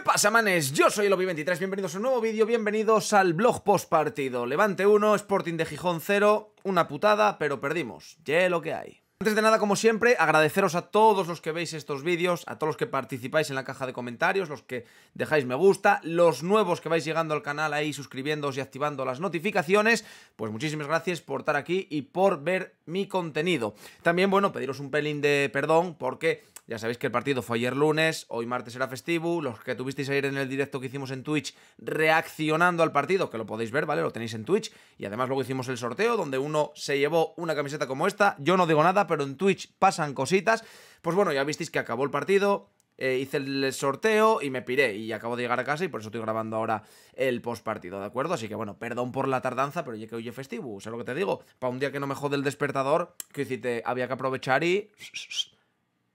¿Qué pasa, manes? Yo soy el 23 bienvenidos a un nuevo vídeo, bienvenidos al blog post partido. Levante 1, Sporting de Gijón 0, una putada, pero perdimos. Ya lo que hay. Antes de nada, como siempre, agradeceros a todos los que veis estos vídeos, a todos los que participáis en la caja de comentarios, los que dejáis me gusta, los nuevos que vais llegando al canal ahí suscribiéndoos y activando las notificaciones, pues muchísimas gracias por estar aquí y por ver mi contenido. También, bueno, pediros un pelín de perdón porque ya sabéis que el partido fue ayer lunes, hoy martes era festivo, los que tuvisteis ayer en el directo que hicimos en Twitch reaccionando al partido, que lo podéis ver, ¿vale? Lo tenéis en Twitch y además luego hicimos el sorteo donde uno se llevó una camiseta como esta, yo no digo nada, pero en Twitch pasan cositas. Pues bueno, ya visteis que acabó el partido, eh, hice el sorteo y me piré. Y acabo de llegar a casa y por eso estoy grabando ahora el post partido, ¿de acuerdo? Así que bueno, perdón por la tardanza, pero ya que hoy es festivo, sé lo que te digo? Para un día que no me jode el despertador, que hiciste, había que aprovechar y.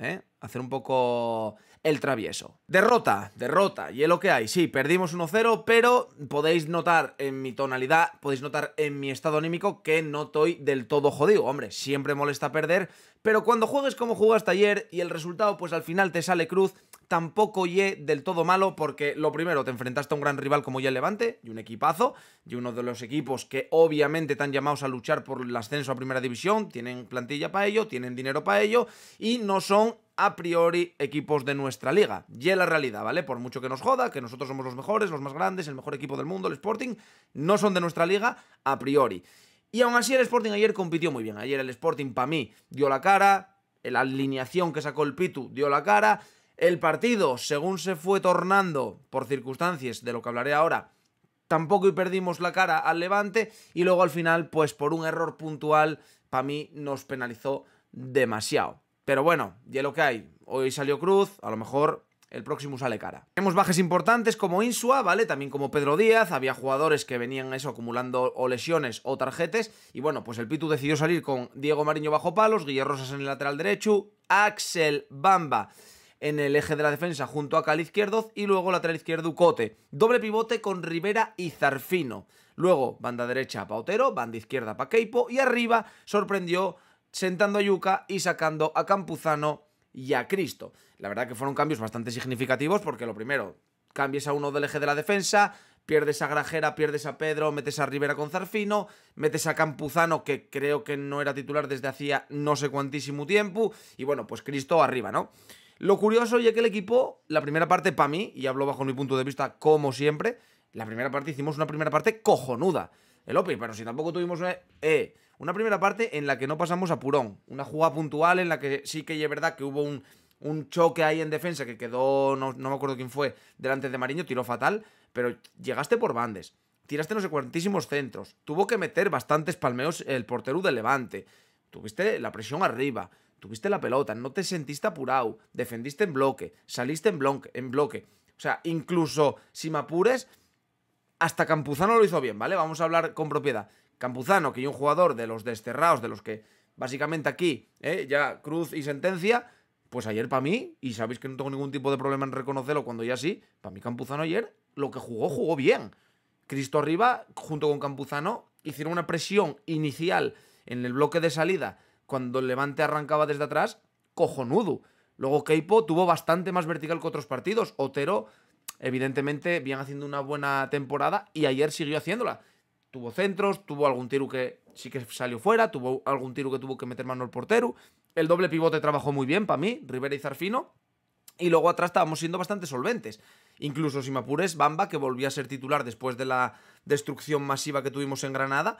¿Eh? Hacer un poco el travieso. Derrota, derrota, y es lo que hay. Sí, perdimos 1-0, pero podéis notar en mi tonalidad, podéis notar en mi estado anímico que no estoy del todo jodido. Hombre, siempre molesta perder, pero cuando juegues como jugaste ayer y el resultado pues al final te sale cruz, tampoco ye del todo malo porque lo primero, te enfrentaste a un gran rival como ya el Levante y un equipazo y uno de los equipos que obviamente están llamados a luchar por el ascenso a Primera División, tienen plantilla para ello, tienen dinero para ello y no son a priori equipos de nuestra liga. Y es la realidad, ¿vale? Por mucho que nos joda, que nosotros somos los mejores, los más grandes, el mejor equipo del mundo, el Sporting, no son de nuestra liga a priori. Y aún así el Sporting ayer compitió muy bien. Ayer el Sporting, para mí, dio la cara, la alineación que sacó el Pitu dio la cara, el partido, según se fue tornando por circunstancias de lo que hablaré ahora, tampoco y perdimos la cara al Levante y luego al final, pues por un error puntual, para mí nos penalizó demasiado. Pero bueno, ya lo que hay. Hoy salió Cruz, a lo mejor el próximo sale cara. Tenemos bajes importantes como Insua, ¿vale? También como Pedro Díaz, había jugadores que venían eso acumulando o lesiones o tarjetes, y bueno, pues el Pitu decidió salir con Diego Mariño bajo palos, Guillermo Rosas en el lateral derecho, Axel Bamba en el eje de la defensa junto a Cali Izquierdoz y luego lateral izquierdo Ucote. Doble pivote con Rivera y Zarfino. Luego, banda derecha Pautero, banda izquierda Keipo y arriba sorprendió sentando a Yuka y sacando a Campuzano y a Cristo. La verdad que fueron cambios bastante significativos porque lo primero, cambies a uno del eje de la defensa, pierdes a Grajera, pierdes a Pedro, metes a Rivera con Zarfino, metes a Campuzano, que creo que no era titular desde hacía no sé cuantísimo tiempo, y bueno, pues Cristo arriba, ¿no? Lo curioso es que el equipo, la primera parte para mí, y hablo bajo mi punto de vista como siempre, la primera parte hicimos una primera parte cojonuda. El OPI, pero si tampoco tuvimos Eh, una primera parte en la que no pasamos apurón, Una jugada puntual en la que sí que es verdad que hubo un, choque ahí en defensa que quedó, no, me acuerdo quién fue, delante de Mariño, tiró fatal, pero llegaste por bandes. Tiraste no sé cuantísimos centros. Tuvo que meter bastantes palmeos el portero de Levante. Tuviste la presión arriba. Tuviste la pelota. No te sentiste apurado. Defendiste en bloque. Saliste en bloque. En bloque. O sea, incluso si me apures, hasta Campuzano lo hizo bien, ¿vale? Vamos a hablar con propiedad. Campuzano, que es un jugador de los desterrados, de los que básicamente aquí eh, ya cruz y sentencia, pues ayer para mí, y sabéis que no tengo ningún tipo de problema en reconocerlo cuando ya sí, para mí Campuzano ayer lo que jugó, jugó bien. Cristo arriba, junto con Campuzano, hicieron una presión inicial en el bloque de salida cuando el Levante arrancaba desde atrás, cojonudo. Luego Keipo tuvo bastante más vertical que otros partidos. Otero, evidentemente, bien haciendo una buena temporada y ayer siguió haciéndola tuvo centros, tuvo algún tiro que sí que salió fuera, tuvo algún tiro que tuvo que meter mano al portero. El doble pivote trabajó muy bien para mí, Rivera y Zarfino. Y luego atrás estábamos siendo bastante solventes. Incluso si Bamba, que volvía a ser titular después de la destrucción masiva que tuvimos en Granada,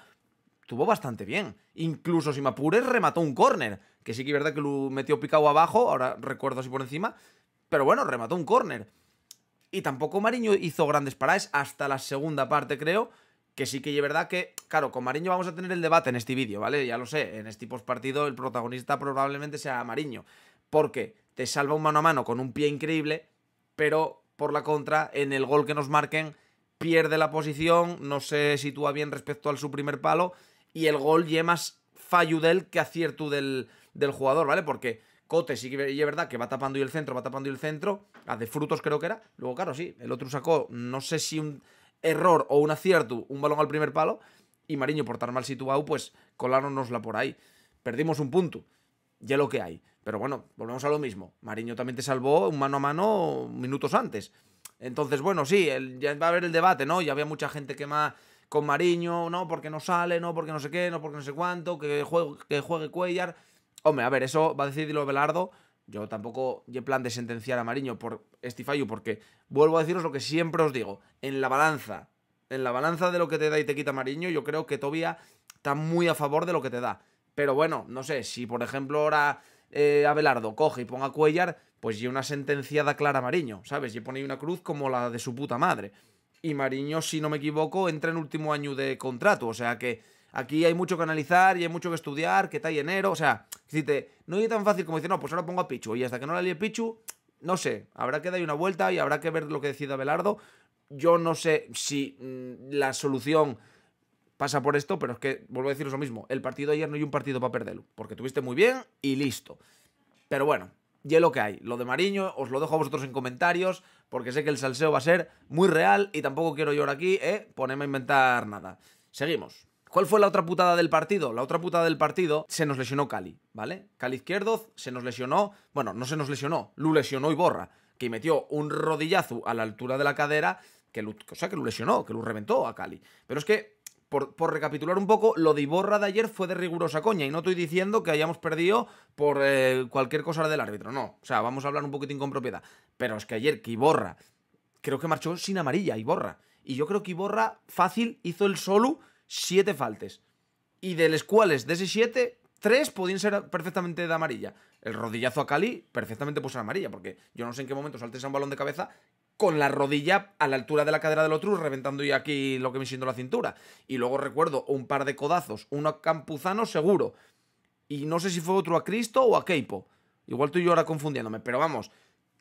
tuvo bastante bien. Incluso si remató un córner. Que sí que es verdad que lo metió picado abajo, ahora recuerdo así por encima. Pero bueno, remató un córner. Y tampoco Mariño hizo grandes parades hasta la segunda parte, creo que sí que es verdad que, claro, con Mariño vamos a tener el debate en este vídeo, ¿vale? Ya lo sé, en este tipo partido el protagonista probablemente sea Mariño. Porque te salva un mano a mano con un pie increíble, pero por la contra, en el gol que nos marquen, pierde la posición, no se sitúa bien respecto al su primer palo, y el gol lleva más fallo del que acierto del, del jugador, ¿vale? Porque Cote sí que es verdad que va tapando y el centro, va tapando y el centro. A de frutos creo que era. Luego, claro, sí, el otro sacó, no sé si un error o un acierto, un balón al primer palo, y Mariño por estar mal situado, pues colárnosla por ahí. Perdimos un punto, ya lo que hay. Pero bueno, volvemos a lo mismo. Mariño también te salvó un mano a mano minutos antes. Entonces, bueno, sí, ya va a haber el debate, ¿no? Ya había mucha gente que más con Mariño, no, porque no sale, no, porque no sé qué, no, porque no sé cuánto, que juegue, que juegue Cuellar. Hombre, a ver, eso va a decidirlo Belardo yo tampoco, Llevo plan de sentenciar a Mariño por este fallo, porque vuelvo a deciros lo que siempre os digo. En la balanza, en la balanza de lo que te da y te quita Mariño, yo creo que Tobia está muy a favor de lo que te da. Pero bueno, no sé, si por ejemplo ahora eh, Abelardo coge y ponga Cuellar, pues ya una sentenciada clara a Mariño, ¿sabes? Y pone una cruz como la de su puta madre. Y Mariño, si no me equivoco, entra en último año de contrato, o sea que Aquí hay mucho que analizar y hay mucho que estudiar, que tal enero. O sea, si te, no es tan fácil como decir, no, pues ahora pongo a Pichu. Y hasta que no la lie Pichu, no sé. Habrá que dar una vuelta y habrá que ver lo que decida Belardo. Yo no sé si mm, la solución pasa por esto, pero es que vuelvo a deciros lo mismo. El partido de ayer no hay un partido para perderlo, porque tuviste muy bien y listo. Pero bueno, ya lo que hay. Lo de Mariño os lo dejo a vosotros en comentarios, porque sé que el salseo va a ser muy real y tampoco quiero llorar aquí, ¿eh? Ponerme a inventar nada. Seguimos. ¿Cuál fue la otra putada del partido? La otra putada del partido se nos lesionó Cali, ¿vale? Cali Izquierdo se nos lesionó, bueno, no se nos lesionó, Lu lesionó y borra, que metió un rodillazo a la altura de la cadera, que o sea, que lo lesionó, que lo reventó a Cali. Pero es que, por, recapitular un poco, lo de Iborra de ayer fue de rigurosa coña, y no estoy diciendo que hayamos perdido por eh, cualquier cosa del árbitro, no. O sea, vamos a hablar un poquitín con propiedad. Pero es que ayer que Iborra, creo que marchó sin amarilla, Iborra. Y yo creo que Iborra fácil hizo el solo siete faltes. Y de las cuales, de ese 7, tres podían ser perfectamente de amarilla. El rodillazo a Cali, perfectamente puso amarilla, porque yo no sé en qué momento saltes a un balón de cabeza con la rodilla a la altura de la cadera del otro, reventando y aquí lo que me siento la cintura. Y luego recuerdo un par de codazos, uno a Campuzano seguro. Y no sé si fue otro a Cristo o a Keipo. Igual tú y yo ahora confundiéndome, pero vamos,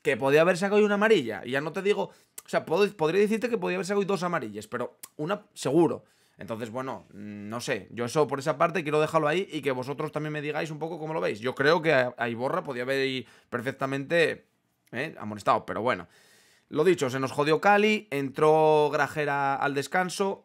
que podía haber sacado una amarilla. Y ya no te digo, o sea, podría decirte que podía haber sacado dos amarillas, pero una seguro. Entonces, bueno, mm, no sé, yo eso por esa parte quiero dejarlo ahí y que vosotros también me digáis un poco cómo lo veis. Yo creo que a Iborra podía haber perfectamente ¿eh? amonestado, pero bueno. Lo dicho, se nos jodió Cali, entró Grajera al descanso,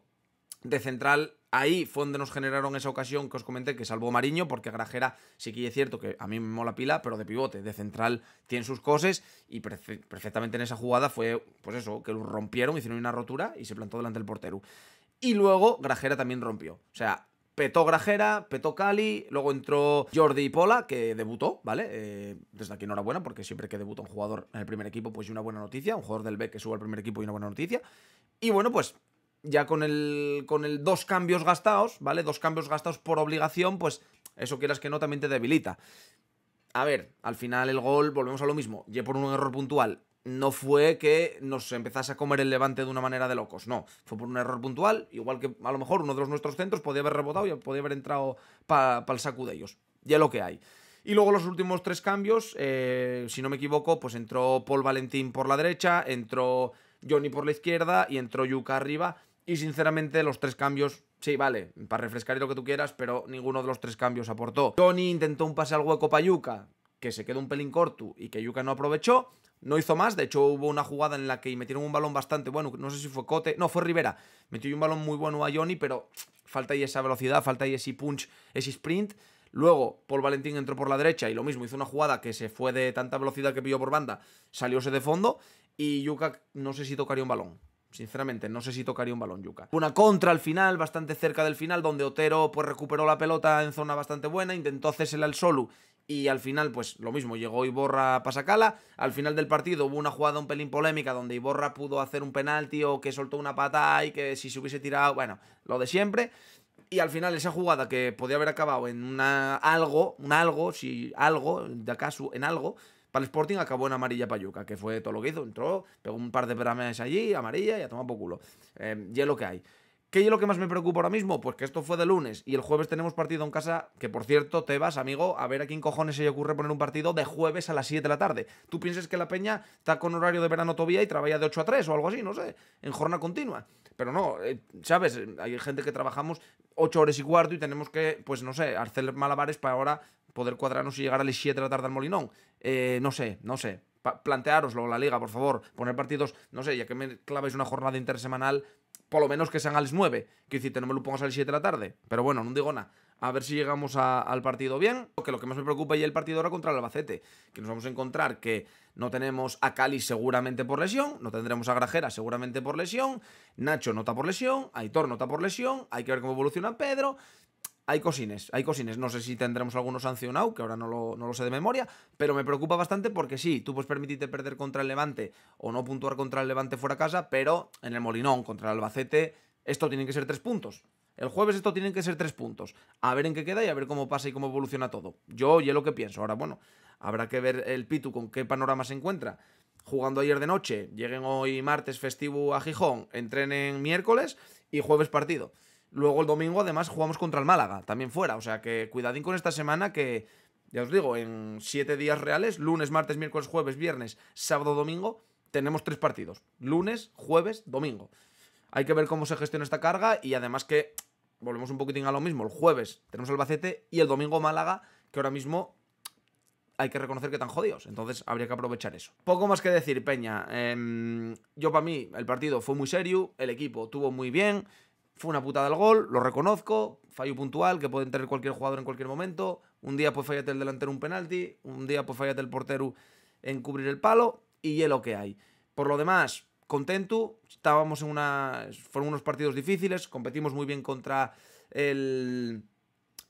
de central ahí fue donde nos generaron esa ocasión que os comenté que salvó Mariño, porque Grajera sí que es cierto que a mí me mola pila, pero de pivote, de central tiene sus cosas y perfectamente en esa jugada fue, pues eso, que lo rompieron, hicieron una rotura y se plantó delante del portero. Y luego Grajera también rompió. O sea, petó Grajera, petó Cali, luego entró Jordi Pola, que debutó, ¿vale? Eh, desde aquí enhorabuena, porque siempre que debuta un jugador en el primer equipo, pues hay una buena noticia. Un jugador del B que sube al primer equipo y una buena noticia. Y bueno, pues ya con el, con el dos cambios gastados, ¿vale? Dos cambios gastados por obligación, pues eso quieras que no, también te debilita. A ver, al final el gol, volvemos a lo mismo. Y por un error puntual no fue que nos empezase a comer el levante de una manera de locos, no. Fue por un error puntual, igual que a lo mejor uno de los nuestros centros podía haber rebotado y podía haber entrado para el saco de ellos. Ya lo que hay. Y luego los últimos tres cambios, eh, si no me equivoco, pues entró Paul Valentín por la derecha, entró Johnny por la izquierda y entró Yuka arriba. Y sinceramente los tres cambios, sí, vale, para refrescar y lo que tú quieras, pero ninguno de los tres cambios aportó. Johnny intentó un pase al hueco para Yuka, que se quedó un pelín corto y que Yuka no aprovechó no hizo más. De hecho, hubo una jugada en la que metieron un balón bastante bueno. No sé si fue Cote. No, fue Rivera. Metió un balón muy bueno a Johnny, pero falta ahí esa velocidad, falta ahí ese punch, ese sprint. Luego, Paul Valentín entró por la derecha y lo mismo, hizo una jugada que se fue de tanta velocidad que pilló por banda, salióse de fondo y Yuka no sé si tocaría un balón. Sinceramente, no sé si tocaría un balón Yuka. Una contra al final, bastante cerca del final, donde Otero pues recuperó la pelota en zona bastante buena, intentó el al Solu y al final, pues lo mismo, llegó Iborra a pasacala Al final del partido hubo una jugada un pelín polémica donde Iborra pudo hacer un penalti o que soltó una patada y que si se hubiese tirado, bueno, lo de siempre. Y al final esa jugada que podía haber acabado en una algo, un algo, si algo, de acaso en algo, para el Sporting acabó en amarilla payuca, que fue todo lo que hizo. Entró, pegó un par de allí, amarilla y a tomar por culo. Eh, y es lo que hay. ¿Qué es lo que más me preocupa ahora mismo? Pues que esto fue de lunes y el jueves tenemos partido en casa, que por cierto, te vas, amigo, a ver a quién cojones se le ocurre poner un partido de jueves a las 7 de la tarde. Tú piensas que la peña está con horario de verano todavía y trabaja de 8 a 3 o algo así, no sé, en jornada continua. Pero no, eh, ¿sabes? Hay gente que trabajamos 8 horas y cuarto y tenemos que, pues no sé, hacer malabares para ahora poder cuadrarnos y llegar a las 7 de la tarde al Molinón. Eh, no sé, no sé. Plantearoslo, la liga, por favor. Poner partidos, no sé, ya que me claváis una jornada intersemanal, por lo menos que sean a las 9. Que decirte, no me lo pongas a las 7 de la tarde. Pero bueno, no digo nada. A ver si llegamos al partido bien. Que lo que más me preocupa y el partido ahora contra el Albacete. Que nos vamos a encontrar que no tenemos a Cali seguramente por lesión. No tendremos a Grajera seguramente por lesión. Nacho nota por lesión. Aitor nota por lesión. Hay que ver cómo evoluciona Pedro hay cosines, hay cosines. No sé si tendremos alguno sancionado, que ahora no lo, no lo, sé de memoria, pero me preocupa bastante porque sí, tú puedes permitirte perder contra el Levante o no puntuar contra el Levante fuera casa, pero en el Molinón, contra el Albacete, esto tienen que ser tres puntos. El jueves esto tienen que ser tres puntos. A ver en qué queda y a ver cómo pasa y cómo evoluciona todo. Yo oye lo que pienso. Ahora, bueno, habrá que ver el Pitu con qué panorama se encuentra. Jugando ayer de noche, lleguen hoy martes festivo a Gijón, entrenen miércoles y jueves partido. Luego el domingo, además, jugamos contra el Málaga, también fuera. O sea que cuidadín con esta semana que, ya os digo, en siete días reales, lunes, martes, miércoles, jueves, viernes, sábado, domingo, tenemos tres partidos. Lunes, jueves, domingo. Hay que ver cómo se gestiona esta carga y además que volvemos un poquitín a lo mismo. El jueves tenemos el Albacete y el domingo Málaga, que ahora mismo hay que reconocer que están jodidos. Entonces habría que aprovechar eso. Poco más que decir, Peña. Em, yo para mí el partido fue muy serio, el equipo tuvo muy bien. Fue una putada el gol, lo reconozco, fallo puntual que puede entrar cualquier jugador en cualquier momento. Un día pues fallate el delantero un penalti, un día pues fallate el portero en cubrir el palo y hielo lo que hay. Por lo demás, contento, estábamos en una... fueron unos partidos difíciles, competimos muy bien contra el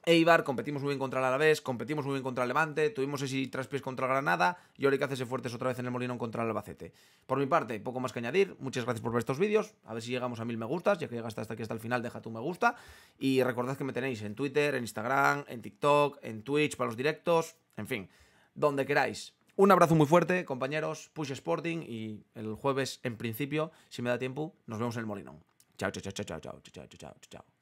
Eibar, competimos muy bien contra el Alavés, competimos muy bien contra el Levante, tuvimos ese traspiés contra Granada y ahora hay que hacerse fuertes otra vez en el Molinón contra el Albacete. Por mi parte, poco más que añadir, muchas gracias por ver estos vídeos, a ver si llegamos a mil me gustas, ya que llegaste hasta aquí hasta el final, deja tu me gusta y recordad que me tenéis en Twitter, en Instagram, en TikTok, en Twitch para los directos, en fin, donde queráis. Un abrazo muy fuerte, compañeros, Push Sporting y el jueves en principio, si me da tiempo, nos vemos en el Molinón. Chao, chao, chao, chao, chao, chao, chao, chao, chao.